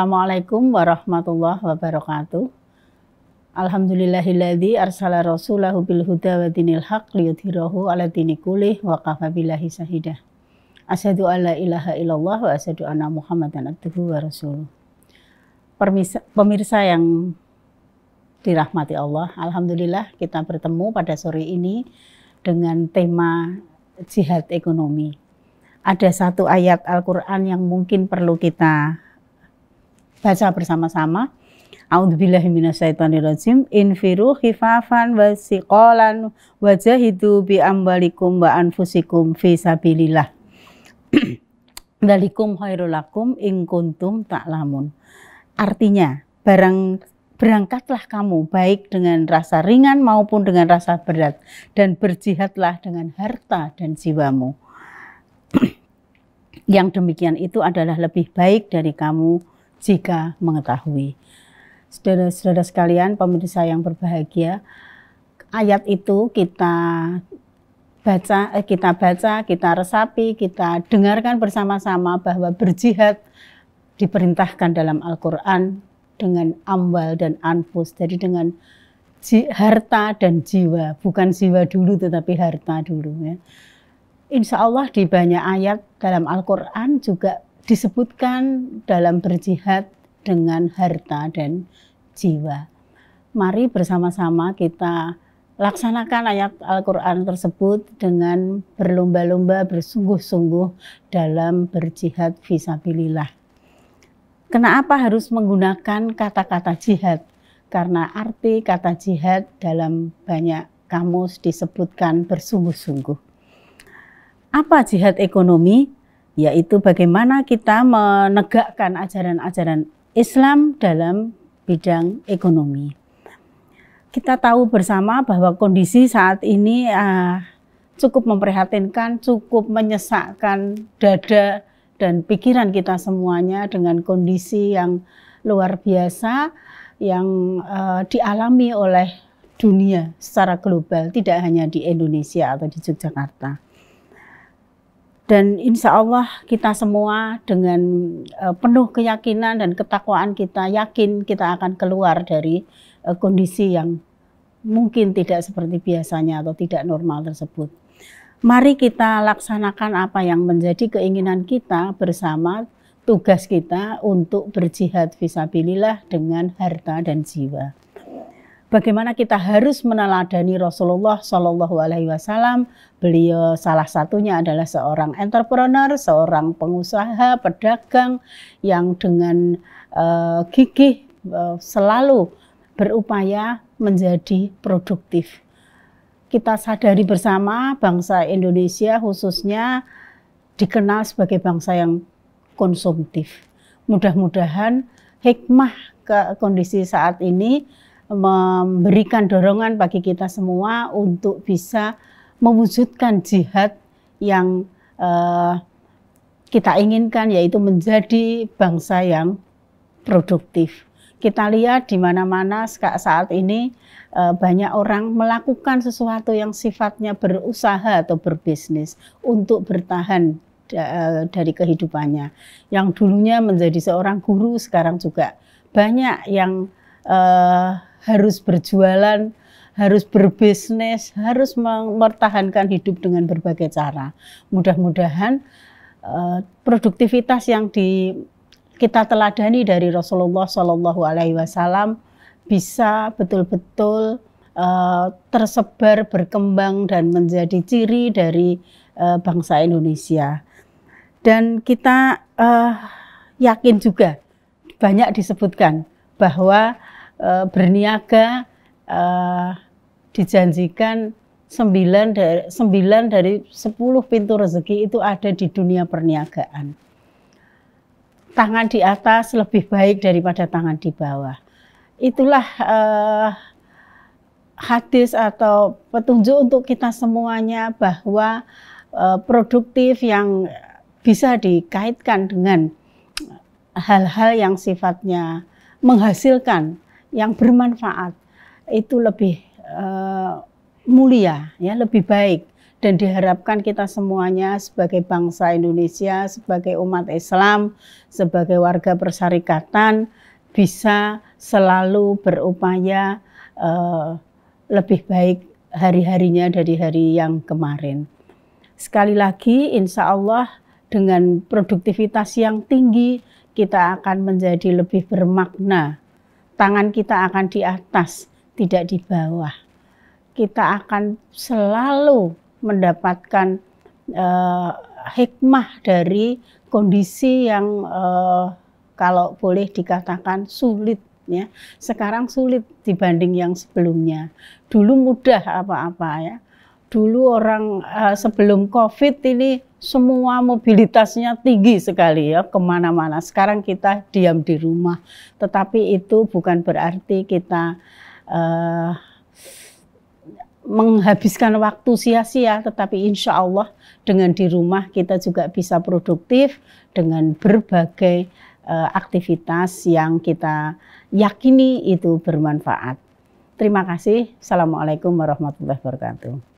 Assalamualaikum warahmatullahi wabarakatuh. Alhamdulillahilladzi arsala rasulahu bil huda wa dinil haq liyudhirahu ala dini kulih wa kafa billahi sahidah. Asyhadu an ilaha illallah wa asyhadu anna Muhammadan abduhu wa rasuluh. Pemirsa yang dirahmati Allah, alhamdulillah kita bertemu pada sore ini dengan tema jihad ekonomi. Ada satu ayat Al-Qur'an yang mungkin perlu kita baca bersama-sama. A'udzubillahiminasyaitonirrojim. Infiru khifafan wa siqalan wa bi ambalikum wa anfusikum fi sabilillah. Dalikum khairulakum in kuntum ta'lamun. Artinya, barang berangkatlah kamu baik dengan rasa ringan maupun dengan rasa berat dan berjihadlah dengan harta dan jiwamu. Yang demikian itu adalah lebih baik dari kamu jika mengetahui. Saudara-saudara sekalian, pemirsa yang berbahagia, ayat itu kita baca, eh, kita baca, kita resapi, kita dengarkan bersama-sama bahwa berjihad diperintahkan dalam Al-Qur'an dengan ambal dan anfus. Jadi dengan harta dan jiwa, bukan jiwa dulu tetapi harta dulu ya. Insya Allah di banyak ayat dalam Al-Quran juga disebutkan dalam berjihad dengan harta dan jiwa. Mari bersama-sama kita laksanakan ayat Al-Quran tersebut dengan berlomba-lomba bersungguh-sungguh dalam berjihad visabilillah. Kenapa harus menggunakan kata-kata jihad? Karena arti kata jihad dalam banyak kamus disebutkan bersungguh-sungguh. Apa jihad ekonomi? yaitu bagaimana kita menegakkan ajaran-ajaran Islam dalam bidang ekonomi. Kita tahu bersama bahwa kondisi saat ini uh, cukup memprihatinkan, cukup menyesakkan dada dan pikiran kita semuanya dengan kondisi yang luar biasa yang uh, dialami oleh dunia secara global, tidak hanya di Indonesia atau di Yogyakarta dan insya Allah kita semua dengan uh, penuh keyakinan dan ketakwaan kita yakin kita akan keluar dari uh, kondisi yang mungkin tidak seperti biasanya atau tidak normal tersebut. Mari kita laksanakan apa yang menjadi keinginan kita bersama tugas kita untuk berjihad visabilillah dengan harta dan jiwa bagaimana kita harus meneladani Rasulullah Shallallahu Alaihi Wasallam. Beliau salah satunya adalah seorang entrepreneur, seorang pengusaha, pedagang yang dengan uh, gigih uh, selalu berupaya menjadi produktif. Kita sadari bersama bangsa Indonesia khususnya dikenal sebagai bangsa yang konsumtif. Mudah-mudahan hikmah ke kondisi saat ini memberikan dorongan bagi kita semua untuk bisa mewujudkan jihad yang uh, kita inginkan yaitu menjadi bangsa yang produktif. Kita lihat di mana-mana saat ini eh, banyak orang melakukan sesuatu yang sifatnya berusaha atau berbisnis untuk bertahan eh, dari kehidupannya. Yang dulunya menjadi seorang guru sekarang juga banyak yang uh, harus berjualan, harus berbisnis, harus mempertahankan hidup dengan berbagai cara. Mudah-mudahan uh, produktivitas yang di kita teladani dari Rasulullah Shallallahu Alaihi Wasallam bisa betul-betul uh, tersebar, berkembang dan menjadi ciri dari uh, bangsa Indonesia. Dan kita uh, yakin juga banyak disebutkan bahwa uh, berniaga uh, dijanjikan sembilan dari sembilan dari sepuluh pintu rezeki itu ada di dunia perniagaan. Tangan di atas lebih baik daripada tangan di bawah. Itulah uh, hadis atau petunjuk untuk kita semuanya bahwa uh, produktif yang bisa dikaitkan dengan hal-hal yang sifatnya menghasilkan yang bermanfaat itu lebih uh, mulia ya lebih baik dan diharapkan kita semuanya sebagai bangsa Indonesia, sebagai umat Islam, sebagai warga persyarikatan bisa selalu berupaya uh, lebih baik hari-harinya dari hari yang kemarin. Sekali lagi, insya Allah dengan produktivitas yang tinggi kita akan menjadi lebih bermakna tangan kita akan di atas, tidak di bawah. Kita akan selalu mendapatkan uh, hikmah dari kondisi yang uh, kalau boleh dikatakan sulit ya. Sekarang sulit dibanding yang sebelumnya. Dulu mudah apa-apa ya dulu orang uh, sebelum COVID ini semua mobilitasnya tinggi sekali ya kemana-mana. Sekarang kita diam di rumah, tetapi itu bukan berarti kita uh, menghabiskan waktu sia-sia. Tetapi insya Allah dengan di rumah kita juga bisa produktif dengan berbagai uh, aktivitas yang kita yakini itu bermanfaat. Terima kasih. Assalamualaikum warahmatullahi wabarakatuh.